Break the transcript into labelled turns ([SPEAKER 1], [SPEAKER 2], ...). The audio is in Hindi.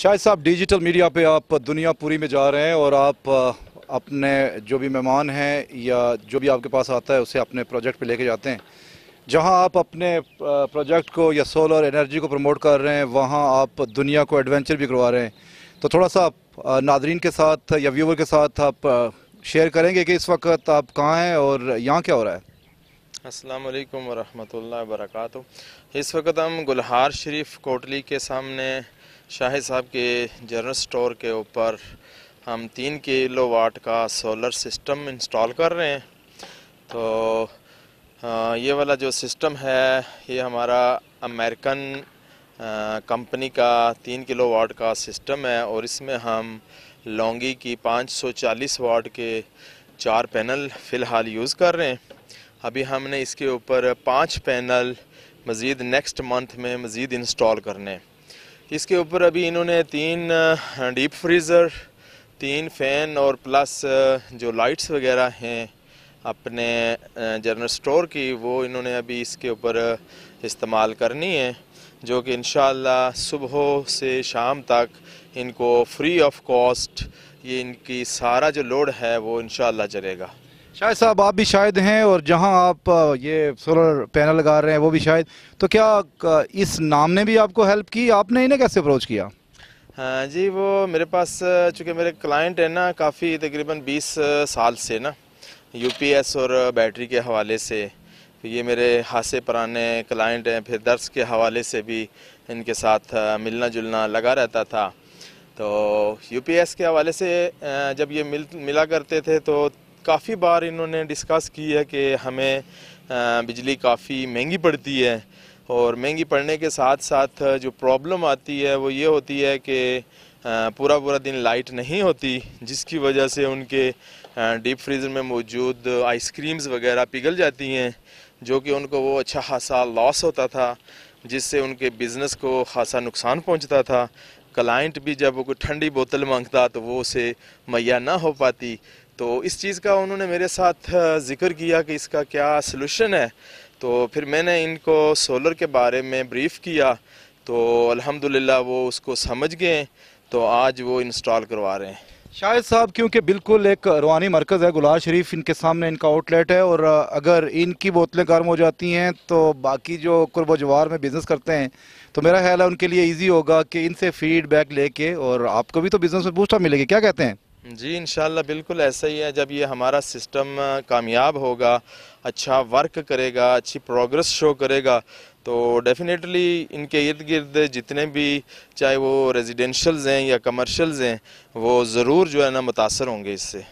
[SPEAKER 1] शायद साहब डिजिटल मीडिया पे आप दुनिया पूरी में जा रहे हैं और आप अपने जो भी मेहमान हैं या जो भी आपके पास आता है उसे अपने प्रोजेक्ट पे लेके जाते हैं जहां आप अपने प्रोजेक्ट को या सोलर एनर्जी को प्रमोट कर रहे हैं वहां आप दुनिया को एडवेंचर भी करवा रहे हैं तो थोड़ा सा आप नादरीन के साथ या व्यूवर के साथ आप शेयर करेंगे कि इस वक्त आप कहाँ हैं और यहाँ क्या हो रहा है
[SPEAKER 2] असलम वरहमल वरहमतुल्लाहि इस वक्त हम गुलहार शरीफ कोटली के सामने शाहिद साहब के जनरल स्टोर के ऊपर हम तीन किलो वाट का सोलर सिस्टम इंस्टॉल कर रहे हैं तो आ, हाँ, ये वाला जो सिस्टम है ये हमारा अमेरिकन कंपनी का तीन किलो वाट का सिस्टम है और इसमें हम लौंगी की 540 वाट के चार पैनल फ़िलहाल यूज़ कर रहे हैं अभी हमने इसके ऊपर पांच पैनल मज़ीद नेक्स्ट मंथ में मज़ीद इंस्टॉल करने हैं इसके ऊपर अभी इन्होंने तीन डीप फ्रीज़र तीन फ़ैन और प्लस जो लाइट्स वगैरह हैं अपने जनरल स्टोर की वो इन्होंने अभी इसके ऊपर इस्तेमाल करनी है जो कि इन सुबह से शाम तक इनको फ्री ऑफ कॉस्ट ये इनकी सारा जो लोड है वो इन चलेगा
[SPEAKER 1] शायद साहब आप भी शायद हैं और जहां आप ये सोलर पैनल लगा रहे हैं वो भी शायद तो क्या इस नाम ने भी आपको हेल्प की आपने इन्हें कैसे अप्रोच किया
[SPEAKER 2] हाँ जी वो मेरे पास चूँकि मेरे क्लाइंट हैं ना काफ़ी तकरीबन 20 साल से ना यूपीएस और बैटरी के हवाले से ये मेरे हासे पुराने क्लाइंट हैं फिर दर्स के हवाले से भी इनके साथ मिलना जुलना लगा रहता था तो यूपीएस के हवाले से जब ये मिल मिला करते थे तो काफ़ी बार इन्होंने डिस्कस की है कि हमें बिजली काफ़ी महंगी पड़ती है और महंगी पड़ने के साथ साथ जो प्रॉब्लम आती है वो ये होती है कि पूरा पूरा दिन लाइट नहीं होती जिसकी वजह से उनके डीप फ्रीज़र में मौजूद आइसक्रीम्स वगैरह पिघल जाती हैं जो कि उनको वो अच्छा खासा लॉस होता था जिससे उनके बिज़नेस को खासा नुकसान पहुंचता था क्लाइंट भी जब वो कोई ठंडी बोतल मांगता तो वो उसे मैया ना हो पाती तो इस चीज़ का उन्होंने मेरे साथ जिक्र किया कि इसका क्या सलूशन है तो फिर मैंने इनको सोलर के बारे में ब्रीफ किया तो अल्हम्दुलिल्लाह वो उसको समझ गए तो आज वो इंस्टॉल करवा रहे हैं
[SPEAKER 1] शाहिद साहब क्योंकि बिल्कुल एक रूहानी मरकज़ है गुलाब शरीफ इनके सामने इनका आउटलेट है और अगर इनकी बोतलें गर्म हो जाती हैं तो बाकी जो कुर्ब जवार में बिज़नेस करते हैं तो मेरा ख्याल है उनके लिए इजी होगा कि इनसे फीडबैक लेके और आपको भी तो बिज़नेस में बूस्टा मिलेगी क्या कहते हैं
[SPEAKER 2] जी इन बिल्कुल ऐसा ही है जब ये हमारा सिस्टम कामयाब होगा अच्छा वर्क करेगा अच्छी प्रोग्रेस शो करेगा तो डेफिनेटली इनके इर्द गिर्द जितने भी चाहे वो रेजिडेंशल्स हैं या कमर्शल्स हैं वो ज़रूर जो है ना मुतासर होंगे इससे